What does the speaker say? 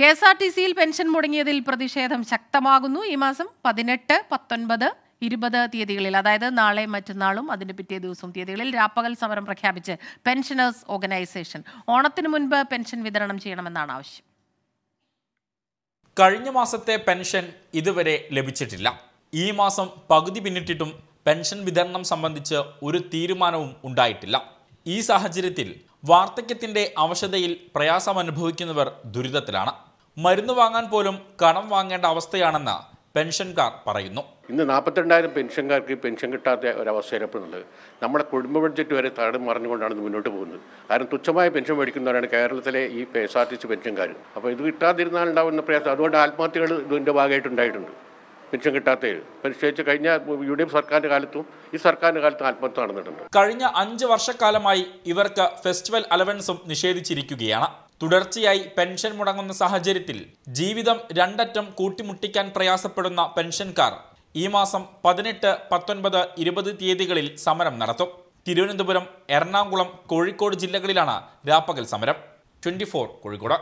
K S R T സിയിൽ pension മുടങ്ങിയതിൽ പ്രതിഷേധം ശക്തമാകുന്നു ഈ മാസം പതിനെട്ട് പത്തൊൻപത് ഇരുപത് തീയതികളിൽ അതായത് നാളെ മറ്റന്നാളും അതിന് പിറ്റേ ദിവസവും തീയതികളിൽ രാപ്പകൽ സമരം പ്രഖ്യാപിച്ച് പെൻഷനേഴ്സ് ഓർഗനൈസേഷൻ ഓണത്തിന് മുൻപ് പെൻഷൻ വിതരണം ചെയ്യണമെന്നാണ് ആവശ്യം കഴിഞ്ഞ മാസത്തെ പെൻഷൻ ഇതുവരെ ലഭിച്ചിട്ടില്ല ഈ മാസം പകുതി പിന്നിട്ടിട്ടും പെൻഷൻ വിതരണം സംബന്ധിച്ച് ഒരു തീരുമാനവും ഉണ്ടായിട്ടില്ല ഈ സാഹചര്യത്തിൽ വാർദ്ധക്യത്തിൻ്റെ അവശതയിൽ അനുഭവിക്കുന്നവർ ദുരിതത്തിലാണ് മരുന്ന് വാങ്ങാൻ പോലും കടം വാങ്ങേണ്ട അവസ്ഥയാണെന്ന് പെൻഷൻകാർ പറയുന്നു ഇന്ന് നാൽപ്പത്തിരണ്ടായിരം പെൻഷൻകാർക്ക് പെൻഷൻ കിട്ടാത്ത ഒരവസ്ഥ ഏർപ്പെടുന്നുണ്ട് നമ്മുടെ കുടുംബ ബഡ്ജറ്റ് വരെ താട് മറിഞ്ഞുകൊണ്ടാണ് മുന്നോട്ട് പോകുന്നത് കാരണം തുച്ഛമായ പെൻഷൻ മേടിക്കുന്നവരാണ് കേരളത്തിലെ ഈ എസ് ആർ ടി സി പെൻഷൻകാർ അപ്പോൾ ഇത് കിട്ടാതിരുന്നാൽ ഉണ്ടാകുന്ന പ്രയാസം അതുകൊണ്ട് ആത്മഹത്യകൾ ഇതിൻ്റെ ഭാഗമായിട്ടുണ്ടായിട്ടുണ്ട് പെൻഷൻ കിട്ടാത്ത പ്രതിഷേധിച്ച് കഴിഞ്ഞ യു ഡി എഫ് സർക്കാരിൻ്റെ കാലത്തും ഈ സർക്കാരിൻ്റെ കാലത്തും ആത്മഹത്യ നടന്നിട്ടുണ്ട് കഴിഞ്ഞ അഞ്ച് വർഷക്കാലമായി ഇവർക്ക് ഫെസ്റ്റിവൽ അലവൻസും നിഷേധിച്ചിരിക്കുകയാണ് തുടർച്ചയായി പെൻഷൻ മുടങ്ങുന്ന സാഹചര്യത്തിൽ ജീവിതം രണ്ടറ്റം കൂട്ടിമുട്ടിക്കാൻ പ്രയാസപ്പെടുന്ന പെൻഷൻകാർ ഈ മാസം പതിനെട്ട് പത്തൊൻപത് ഇരുപത് തീയതികളിൽ സമരം നടത്തും തിരുവനന്തപുരം എറണാകുളം കോഴിക്കോട് ജില്ലകളിലാണ് രാപ്പകൽ സമരം ട്വൻറ്റി കോഴിക്കോട്